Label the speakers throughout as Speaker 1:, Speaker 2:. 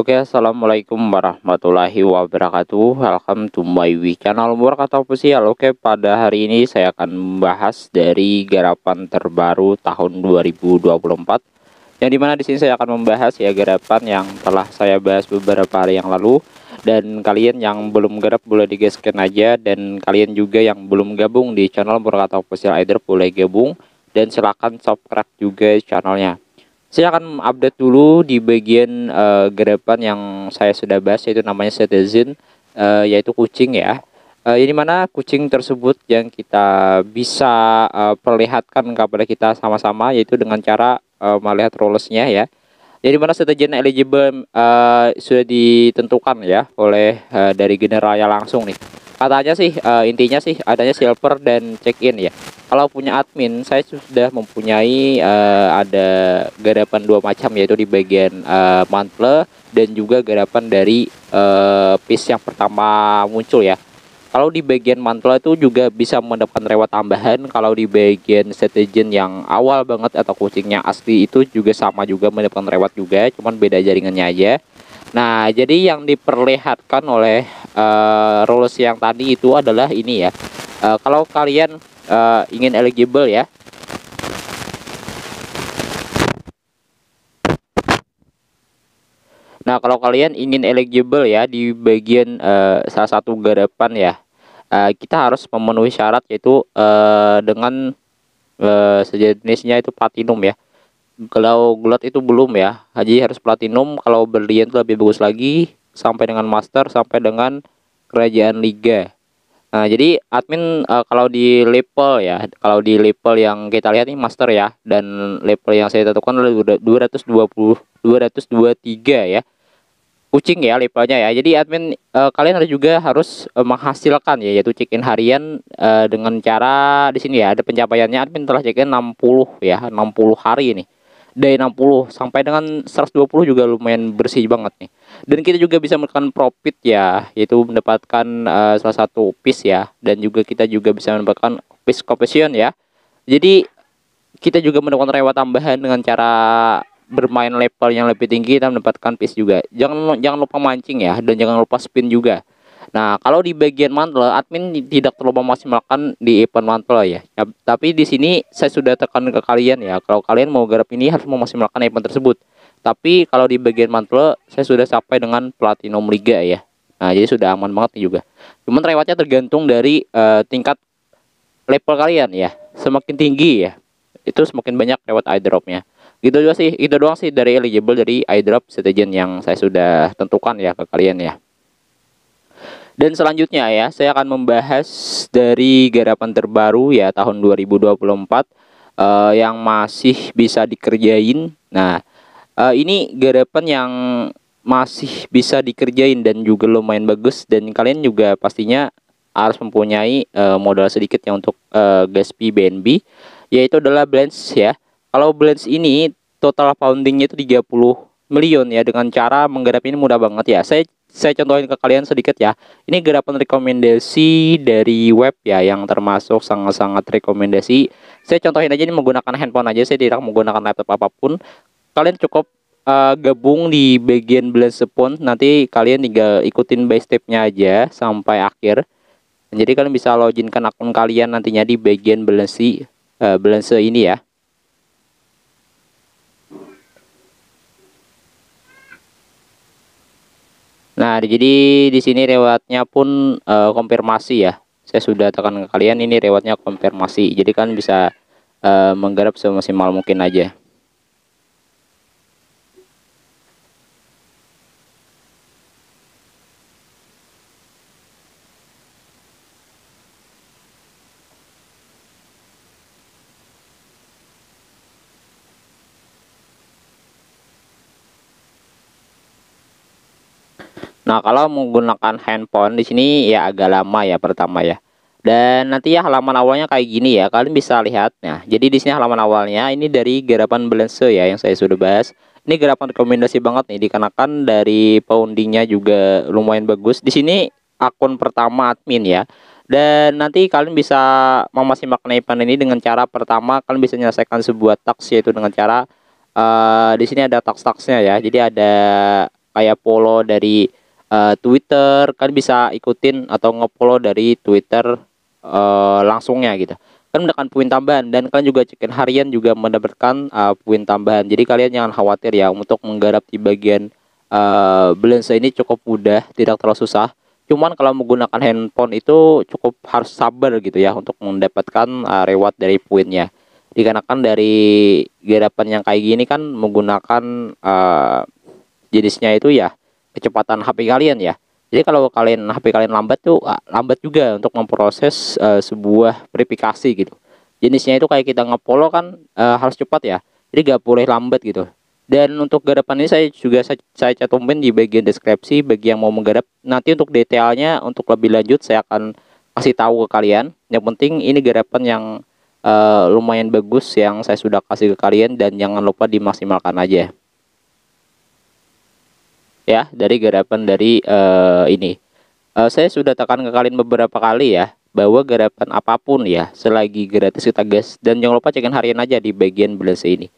Speaker 1: Oke okay, assalamualaikum warahmatullahi wabarakatuh Welcome to my channel Murkata Official Oke okay, pada hari ini saya akan membahas dari garapan terbaru tahun 2024 Yang dimana di sini saya akan membahas ya garapan yang telah saya bahas beberapa hari yang lalu Dan kalian yang belum garap boleh digesken aja Dan kalian juga yang belum gabung di channel Murkata Official Either boleh gabung Dan silahkan subscribe juga channelnya saya akan update dulu di bagian uh, eh, gerapan yang saya sudah bahas yaitu namanya citizen uh, yaitu kucing ya. Uh, eh, ini mana kucing tersebut yang kita bisa uh, perlihatkan kepada kita sama-sama yaitu dengan cara uh, melihat rollersnya ya. Jadi mana citizen eligible uh, sudah ditentukan ya oleh uh, dari generalnya langsung nih katanya sih uh, intinya sih adanya silver dan check in ya kalau punya admin saya sudah mempunyai uh, ada garapan dua macam yaitu di bagian uh, mantle dan juga garapan dari uh, piece yang pertama muncul ya kalau di bagian mantle itu juga bisa mendapatkan rewa tambahan kalau di bagian strategian yang awal banget atau kucingnya asli itu juga sama juga mendapatkan reward juga cuman beda jaringannya aja Nah, jadi yang diperlihatkan oleh uh, rules yang tadi itu adalah ini ya. Uh, kalau kalian uh, ingin eligible ya. Nah, kalau kalian ingin eligible ya di bagian uh, salah satu garapan ya. Uh, kita harus memenuhi syarat yaitu uh, dengan uh, sejenisnya itu platinum ya kalau gelat itu belum ya Haji harus platinum kalau berlian itu lebih bagus lagi sampai dengan master sampai dengan kerajaan liga nah jadi admin uh, kalau di level ya kalau di level yang kita lihat ini master ya dan level yang saya tentukan adalah 220 223 ya kucing ya levelnya ya jadi admin uh, kalian harus juga harus uh, menghasilkan ya yaitu check in harian uh, dengan cara di sini ya ada pencapaiannya admin telah check in 60 ya 60 hari ini dari 60 sampai dengan 120 juga lumayan bersih banget nih. Dan kita juga bisa mendapatkan profit ya, yaitu mendapatkan uh, salah satu piece ya dan juga kita juga bisa mendapatkan piece commission ya. Jadi kita juga mendapatkan reward tambahan dengan cara bermain level yang lebih tinggi kita mendapatkan piece juga. Jangan jangan lupa mancing ya dan jangan lupa spin juga. Nah, kalau di bagian mantle, admin tidak terlalu memaksimalkan di event mantle ya. ya tapi di sini saya sudah tekan ke kalian ya, kalau kalian mau garap ini harus memaksimalkan event tersebut. Tapi kalau di bagian mantle, saya sudah sampai dengan platinum liga ya. Nah, jadi sudah aman banget juga. Cuman rewatnya tergantung dari uh, tingkat level kalian ya. Semakin tinggi ya, itu semakin banyak lewat eyedropnya gitu juga sih itu doang sih dari eligible dari eyedrop setizen yang saya sudah tentukan ya ke kalian ya dan selanjutnya ya, saya akan membahas dari garapan terbaru ya tahun 2024 uh, eh, yang masih bisa dikerjain. Nah, uh, ini garapan yang masih bisa dikerjain dan juga lumayan bagus dan kalian juga pastinya harus mempunyai uh, modal sedikit ya untuk uh, Gaspi BNB yaitu adalah blends ya. Kalau blends ini total foundingnya itu 30 million ya dengan cara menggarap ini mudah banget ya. Saya saya contohin ke kalian sedikit ya. Ini gerakan rekomendasi dari web ya yang termasuk sangat-sangat rekomendasi. Saya contohin aja ini menggunakan handphone aja, saya tidak menggunakan laptop apapun. Kalian cukup uh, gabung di bagian blend pun nanti kalian tinggal ikutin by stepnya aja sampai akhir. Jadi kalian bisa loginkan akun kalian nantinya di bagian balansi uh, balance ini ya. Nah, jadi di sini rewardnya pun e, konfirmasi ya. Saya sudah tekan ke kalian ini rewardnya konfirmasi. Jadi kan bisa e, menggarap semaksimal mungkin aja. Nah, kalau menggunakan handphone di sini ya agak lama ya pertama ya. Dan nanti ya halaman awalnya kayak gini ya. Kalian bisa lihat. ya jadi di sini halaman awalnya ini dari garapan balance ya yang saya sudah bahas. Ini garapan rekomendasi banget nih dikarenakan dari poundingnya juga lumayan bagus. Di sini akun pertama admin ya. Dan nanti kalian bisa memaksimalkan event ini dengan cara pertama kalian bisa menyelesaikan sebuah tax yaitu dengan cara uh, di sini ada tax-taxnya ya. Jadi ada kayak polo dari uh, Twitter kan bisa ikutin atau ngefollow dari Twitter uh, langsungnya gitu kan mendapatkan poin tambahan dan kalian juga cekin harian juga mendapatkan uh, poin tambahan jadi kalian jangan khawatir ya untuk menggarap di bagian uh, Balancer ini cukup mudah tidak terlalu susah cuman kalau menggunakan handphone itu cukup harus sabar gitu ya untuk mendapatkan uh, reward dari poinnya dikarenakan dari garapan yang kayak gini kan menggunakan uh, jenisnya itu ya kecepatan HP kalian ya. Jadi kalau kalian HP kalian lambat tuh ah, lambat juga untuk memproses uh, sebuah verifikasi gitu. Jenisnya itu kayak kita ngepolo kan uh, harus cepat ya. Jadi gak boleh lambat gitu. Dan untuk garapan ini saya juga saya, saya catumin di bagian deskripsi bagi yang mau menggarap. Nanti untuk detailnya untuk lebih lanjut saya akan kasih tahu ke kalian. Yang penting ini garapan yang uh, lumayan bagus yang saya sudah kasih ke kalian dan jangan lupa dimaksimalkan aja ya dari garapan dari uh, ini uh, saya sudah tekan ke kalian beberapa kali ya bahwa garapan apapun ya selagi gratis kita gas dan jangan lupa cekin harian aja di bagian belas ini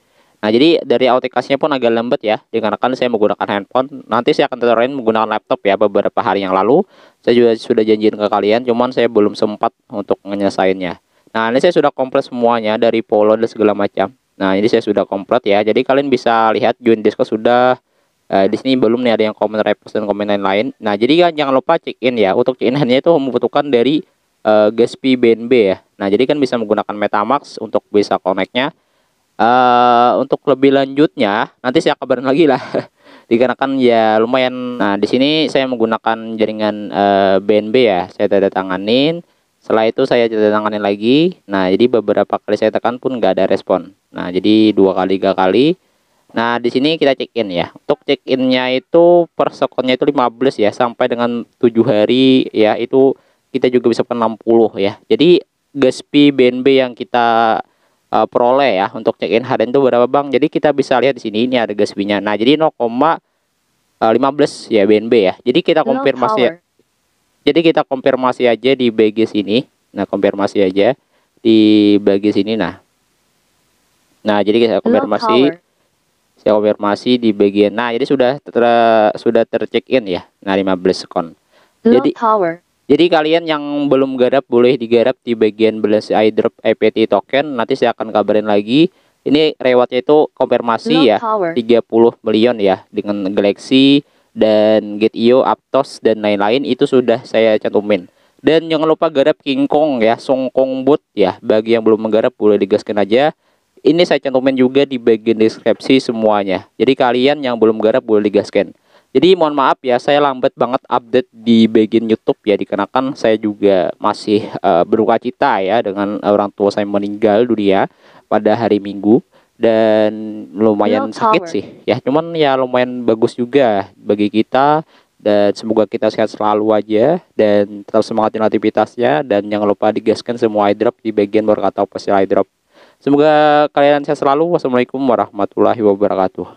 Speaker 1: Nah, jadi dari autikasnya pun agak lambat ya, dikarenakan saya menggunakan handphone. Nanti saya akan tutorialin menggunakan laptop ya beberapa hari yang lalu. Saya juga sudah janjiin ke kalian, cuman saya belum sempat untuk menyelesaikannya. Nah, ini saya sudah komplit semuanya dari polo dan segala macam. Nah, ini saya sudah komplit ya. Jadi kalian bisa lihat join Discord sudah Uh, di sini belum nih ada yang komen repost dan komen lain-lain. Nah, jadi kan jangan lupa check in ya. Untuk check in hanya itu membutuhkan dari uh, eh, Gaspi BNB ya. Nah, jadi kan bisa menggunakan MetaMask untuk bisa connect-nya. Uh, untuk lebih lanjutnya nanti saya kabarin lagi lah. Dikarenakan ya lumayan. Nah, di sini saya menggunakan jaringan uh, BNB ya. Saya tanda tanganin. Setelah itu saya tanda tanganin lagi. Nah, jadi beberapa kali saya tekan pun nggak ada respon. Nah, jadi dua kali tiga kali Nah, di sini kita check in ya. Untuk check innya itu per secondnya itu 15 ya sampai dengan 7 hari ya itu kita juga bisa ke 60 ya. Jadi gas BNB yang kita uh, peroleh ya untuk check in harian itu berapa Bang? Jadi kita bisa lihat di sini ini ada gas nya Nah, jadi 0,15 eh, ya BNB ya. Jadi kita konfirmasi ya. Jadi kita konfirmasi aja di BG sini. Nah, konfirmasi aja di bagi sini nah. Nah, jadi kita konfirmasi saya konfirmasi di bagian nah jadi sudah ter, sudah tercheck in ya nah 15 sekon jadi power. jadi kalian yang belum garap boleh digarap di bagian belas airdrop EPT token nanti saya akan kabarin lagi ini rewardnya itu konfirmasi ya power. 30 million ya dengan Galaxy dan GetIO, Aptos dan lain-lain itu sudah saya cantumin. Dan jangan lupa garap King Kong ya, Song Kong Boot ya. Bagi yang belum menggarap boleh digaskan aja. Ini saya cantumin juga di bagian deskripsi semuanya. Jadi kalian yang belum garap boleh digaskan. Jadi mohon maaf ya, saya lambat banget update di bagian YouTube ya dikarenakan saya juga masih uh, eh, berduka cita ya dengan orang tua saya meninggal dunia pada hari Minggu dan lumayan sakit sih ya. Cuman ya lumayan bagus juga bagi kita dan semoga kita sehat selalu aja dan tetap semangatin aktivitasnya dan jangan lupa digaskan semua iDrop di bagian berkata pasti iDrop. Semoga kalian sehat selalu. Wassalamualaikum warahmatullahi wabarakatuh.